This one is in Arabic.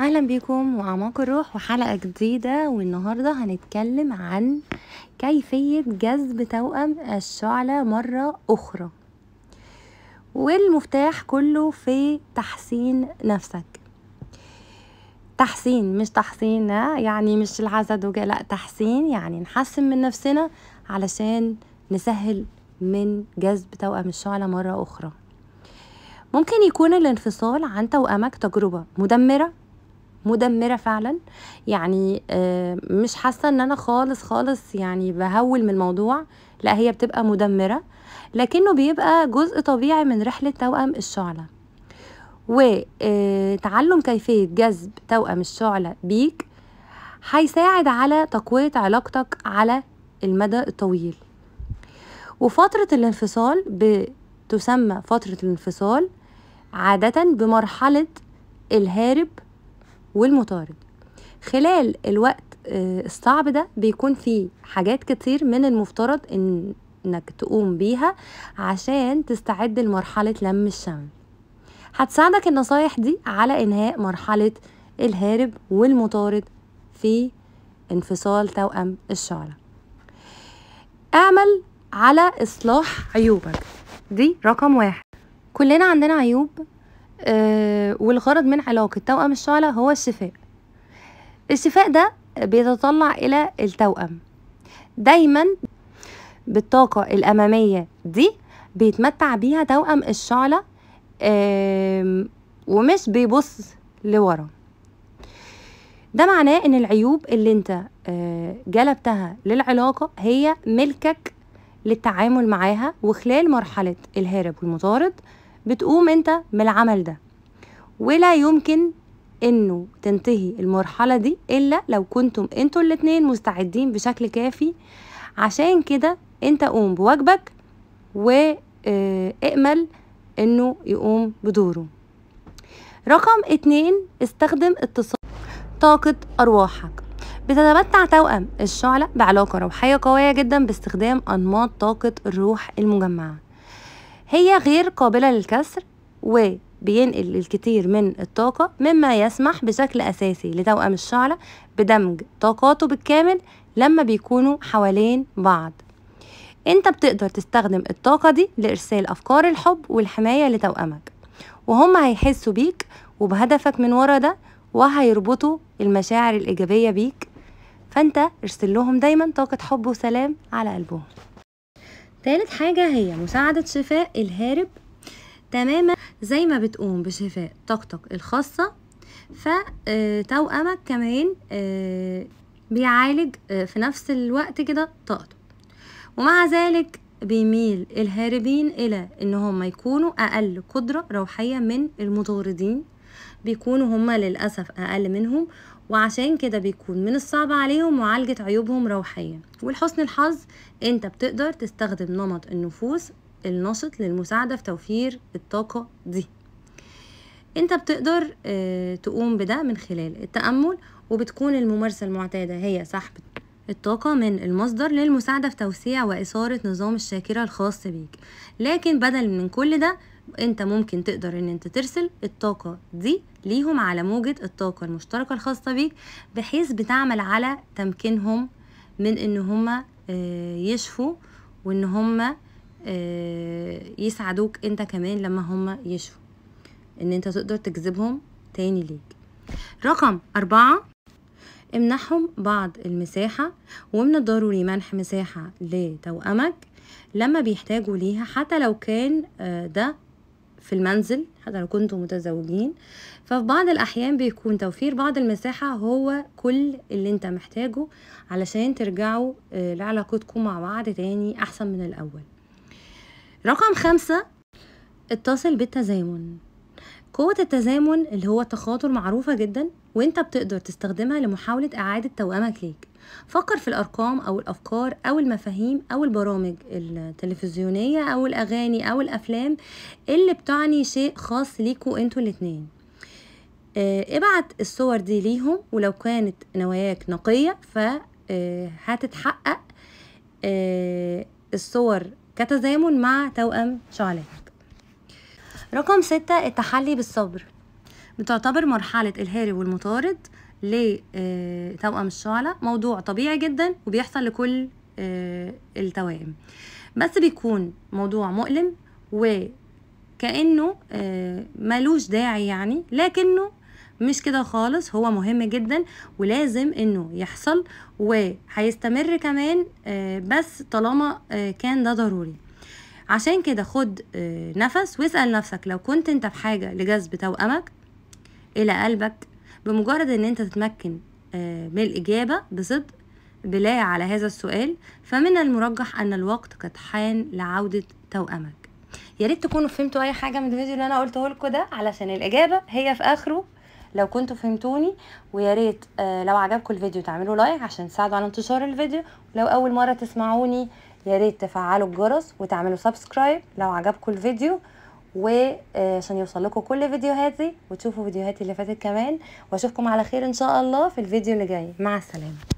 اهلا بيكم واعماق الروح وحلقه جديده والنهارده هنتكلم عن كيفيه جذب توأم الشعله مره اخرى والمفتاح كله في تحسين نفسك تحسين مش تحسين يعني مش العزد وكده لا تحسين يعني نحسن من نفسنا علشان نسهل من جذب توأم الشعله مره اخرى ممكن يكون الانفصال عن توأمك تجربة مدمرة مدمره فعلا يعني آه، مش حاسه ان انا خالص خالص يعني بهول من الموضوع لا هي بتبقى مدمره لكنه بيبقى جزء طبيعي من رحله توأم الشعله وتعلم آه، كيفيه جذب توأم الشعله بيك هيساعد على تقويه علاقتك على المدى الطويل وفتره الانفصال بتسمى فتره الانفصال عاده بمرحله الهارب والمطارد خلال الوقت آه، الصعب ده بيكون فيه حاجات كتير من المفترض إن انك تقوم بيها عشان تستعد لمرحلة لم الشمل هتساعدك النصايح دي على انهاء مرحلة الهارب والمطارد في انفصال توأم الشعلة اعمل على اصلاح عيوبك دي رقم واحد كلنا عندنا عيوب آه، والغرض من علاقة توأم الشعلة هو الشفاء الشفاء ده بيتطلع إلى التوأم دايما بالطاقة الأمامية دي بيتمتع بيها توأم الشعلة ومش بيبص لورا ده معناه ان العيوب اللي انت آه، جلبتها للعلاقة هي ملكك للتعامل معاها وخلال مرحلة الهارب والمطارد بتقوم انت من العمل ده ولا يمكن انه تنتهي المرحلة دي الا لو كنتم انتوا الاتنين مستعدين بشكل كافي عشان كده انت قوم بواجبك واقمل آه، انه يقوم بدوره رقم اتنين استخدم اتصال طاقة أرواحك بتتمتع توأم الشعلة بعلاقة روحية قوية جدا باستخدام أنماط طاقة الروح المجمعة هي غير قابلة للكسر وبينقل الكتير من الطاقة مما يسمح بشكل أساسي لتوأم الشعلة بدمج طاقاته بالكامل لما بيكونوا حوالين بعض انت بتقدر تستخدم الطاقة دي لإرسال أفكار الحب والحماية لتوأمك وهم هيحسوا بيك وبهدفك من ورا ده وهيربطوا المشاعر الإيجابية بيك فأنت ارسل لهم دايما طاقة حب وسلام على قلبهم تالت حاجة هي مساعدة شفاء الهارب تماما زي ما بتقوم بشفاء طاقتك الخاصة فتوأمك آه، كمان آه، بيعالج آه، في نفس الوقت كده طاقته ومع ذلك بيميل الهاربين إلى إن هم يكونوا أقل قدرة روحية من المطاردين بيكونوا هما للأسف أقل منهم وعشان كده بيكون من الصعب عليهم معالجة عيوبهم روحيا ولحسن الحظ انت بتقدر تستخدم نمط النفوس النشط للمساعدة في توفير الطاقة دي انت بتقدر آه، تقوم بده من خلال التأمل وبتكون الممارسة المعتادة هي سحب الطاقة من المصدر للمساعدة في توسيع وإثارة نظام الشاكرة الخاص بيك لكن بدل من كل ده انت ممكن تقدر ان انت ترسل الطاقة دي ليهم على موجة الطاقة المشتركة الخاصة بيك بحيث بتعمل على تمكينهم من ان هما آه، يشفوا وان هما آه، يساعدوك انت كمان لما هما يشفوا ان انت تقدر تجذبهم تاني ليك رقم أربعة امنحهم بعض المساحة ومن الضروري منح مساحة لتوأمك لما بيحتاجوا ليها حتى لو كان آه، ده في المنزل حتى لو كنتم متزوجين ففي بعض الأحيان بيكون توفير بعض المساحة هو كل اللي انت محتاجه علشان ترجعوا آه، لعلاقتكم مع بعض تاني أحسن من الأول رقم خمسة اتصل بالتزامن قوة التزامن اللي هو التخاطر معروفة جدا وانت بتقدر تستخدمها لمحاولة إعادة توأمك ليك فكر في الأرقام أو الأفكار أو المفاهيم أو البرامج التلفزيونية أو الأغاني أو الأفلام اللي بتعني شيء خاص ليكوا انتوا الاتنين آه، ابعت الصور دي ليهم ولو كانت نواياك نقية فهتتحقق آه، آه، الصور كتزامن مع توأم شعلاتك رقم ستة التحلي بالصبر بتعتبر مرحلة الهاري والمطارد لتوأم آه، الشعلة موضوع طبيعي جدا وبيحصل لكل آه، التوائم بس بيكون موضوع مؤلم وكأنه آه، ملوش داعي يعني لكنه مش كده خالص هو مهم جدا ولازم انه يحصل وهيستمر كمان بس طالما كان ده ضروري عشان كده خد نفس واسأل نفسك لو كنت انت في حاجة لجذب توأمك الى قلبك بمجرد ان انت تتمكن آه، من الاجابه بصدق بلا على هذا السؤال فمن المرجح ان الوقت قد حان لعوده توامك يا ريت تكونوا فهمتوا اي حاجه من الفيديو اللي انا قلته لكم ده علشان الاجابه هي في اخره لو كنتوا فهمتوني ويا ريت آه، لو عجبكم الفيديو تعملوا لايك عشان تساعدوا على انتشار الفيديو ولو اول مره تسمعوني يا ريت تفعلوا الجرس وتعملوا سبسكرايب لو عجبكم الفيديو وعشان يوصل لكم كل فيديوهاتي وتشوفوا فيديوهاتي اللي فاتت كمان واشوفكم على خير ان شاء الله في الفيديو اللي جاي مع السلامه